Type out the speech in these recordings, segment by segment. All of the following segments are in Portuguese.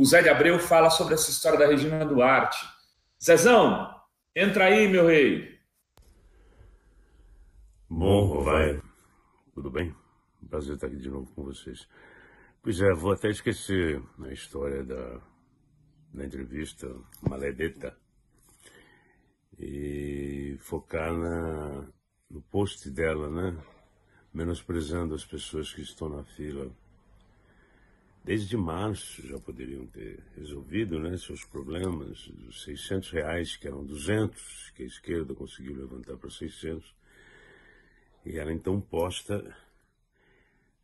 O Zé de Abreu fala sobre essa história da Regina Duarte. Zezão, entra aí, meu rei. Bom, vai. Tudo bem? Prazer estar aqui de novo com vocês. Pois é, vou até esquecer a história da, da entrevista maledeta e focar na, no post dela, né? Menosprezando as pessoas que estão na fila Desde março já poderiam ter resolvido né, seus problemas, os 600 reais, que eram 200, que a esquerda conseguiu levantar para 600, e ela então posta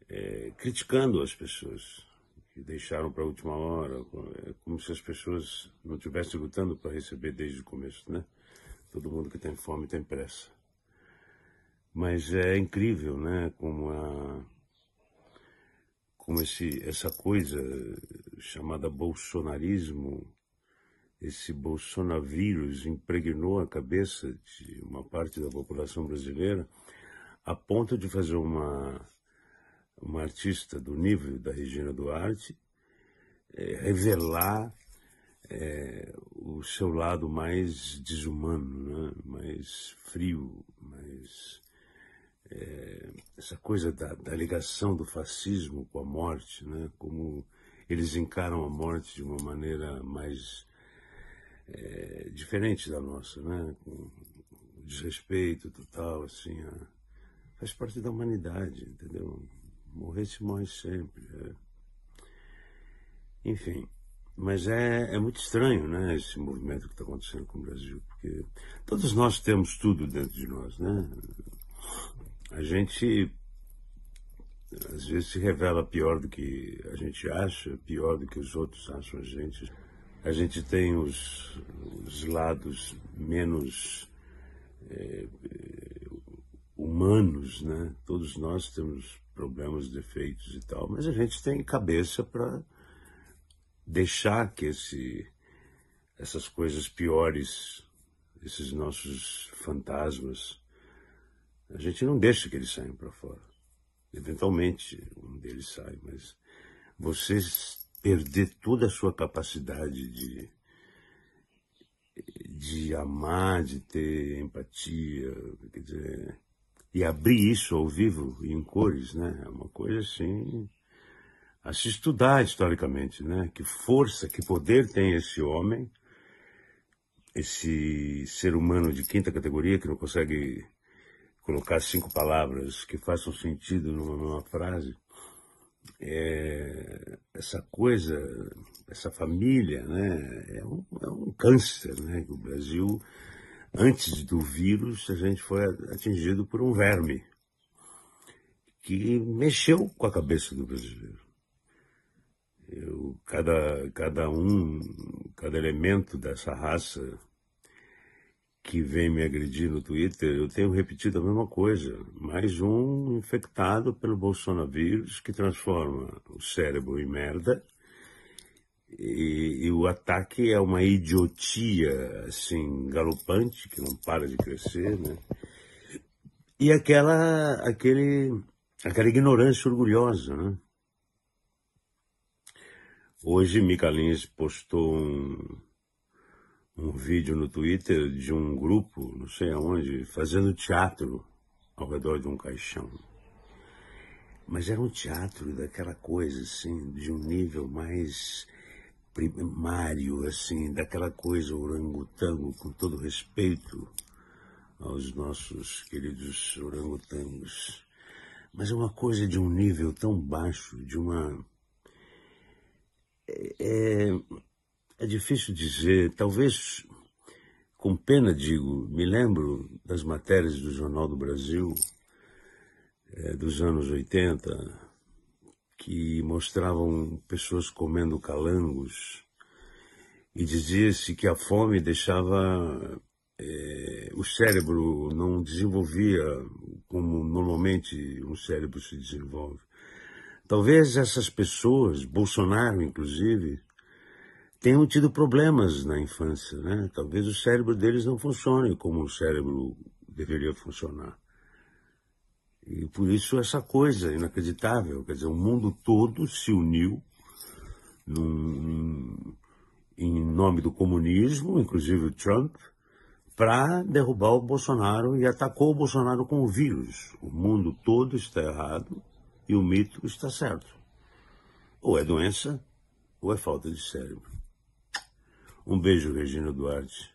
é, criticando as pessoas que deixaram para a última hora, é, como se as pessoas não estivessem lutando para receber desde o começo, né? Todo mundo que tem fome tem pressa. Mas é incrível, né? Como a como esse, essa coisa chamada bolsonarismo, esse bolsonavírus impregnou a cabeça de uma parte da população brasileira a ponto de fazer uma, uma artista do nível da Regina Duarte é, revelar é, o seu lado mais desumano, né? mais frio, mais é, essa coisa da, da, ligação do fascismo com a morte, né? como eles encaram a morte de uma maneira mais é, diferente da nossa, né? com desrespeito total, assim, a, faz parte da humanidade, entendeu? Morrer se morre sempre. É. Enfim, mas é, é muito estranho, né, esse movimento que está acontecendo com o Brasil, porque todos nós temos tudo dentro de nós, né? a gente às vezes se revela pior do que a gente acha, pior do que os outros acham a gente. A gente tem os, os lados menos é, é humanos, né? Todos nós temos problemas, defeitos e tal, mas a gente tem cabeça para deixar que esse, essas coisas piores, esses nossos fantasmas, a gente não deixa que eles saiam para fora. Eventualmente um deles sai, mas você perder toda a sua capacidade de, de amar, de ter empatia, quer dizer, e abrir isso ao vivo em cores, né? É uma coisa assim a se estudar historicamente, né? Que força, que poder tem esse homem, esse ser humano de quinta categoria que não consegue colocar cinco palavras que façam sentido numa, numa frase, é, essa coisa, essa família, né, é um, é um câncer, né, o Brasil, antes do vírus, a gente foi atingido por um verme que mexeu com a cabeça do brasileiro. Eu, cada, cada um, cada elemento dessa raça que vem me agredir no Twitter, eu tenho repetido a mesma coisa. Mais um infectado pelo bolsonavírus que transforma o cérebro em merda. E, e o ataque é uma idiotia, assim, galopante, que não para de crescer, né? E aquela, aquele, aquela ignorância orgulhosa, né? Hoje, Lins postou um, um vídeo no Twitter de um grupo, não sei aonde, fazendo teatro ao redor de um caixão. Mas era um teatro daquela coisa, assim, de um nível mais primário, assim, daquela coisa orangotango, com todo respeito aos nossos queridos orangotangos. Mas é uma coisa de um nível tão baixo, de uma. É, é é difícil dizer, talvez com pena digo, me lembro das matérias do Jornal do Brasil é, dos anos 80 que mostravam pessoas comendo calangos e dizia-se que a fome deixava é, o cérebro não desenvolvia como normalmente um cérebro se desenvolve. Talvez essas pessoas, Bolsonaro inclusive, tenham tido problemas na infância, né? Talvez o cérebro deles não funcione como o cérebro deveria funcionar. E por isso essa coisa inacreditável, quer dizer, o mundo todo se uniu num, em nome do comunismo, inclusive o Trump, para derrubar o Bolsonaro e atacou o Bolsonaro com o vírus. O mundo todo está errado e o mito está certo. Ou é doença ou é falta de cérebro. Um beijo, Regina Duarte.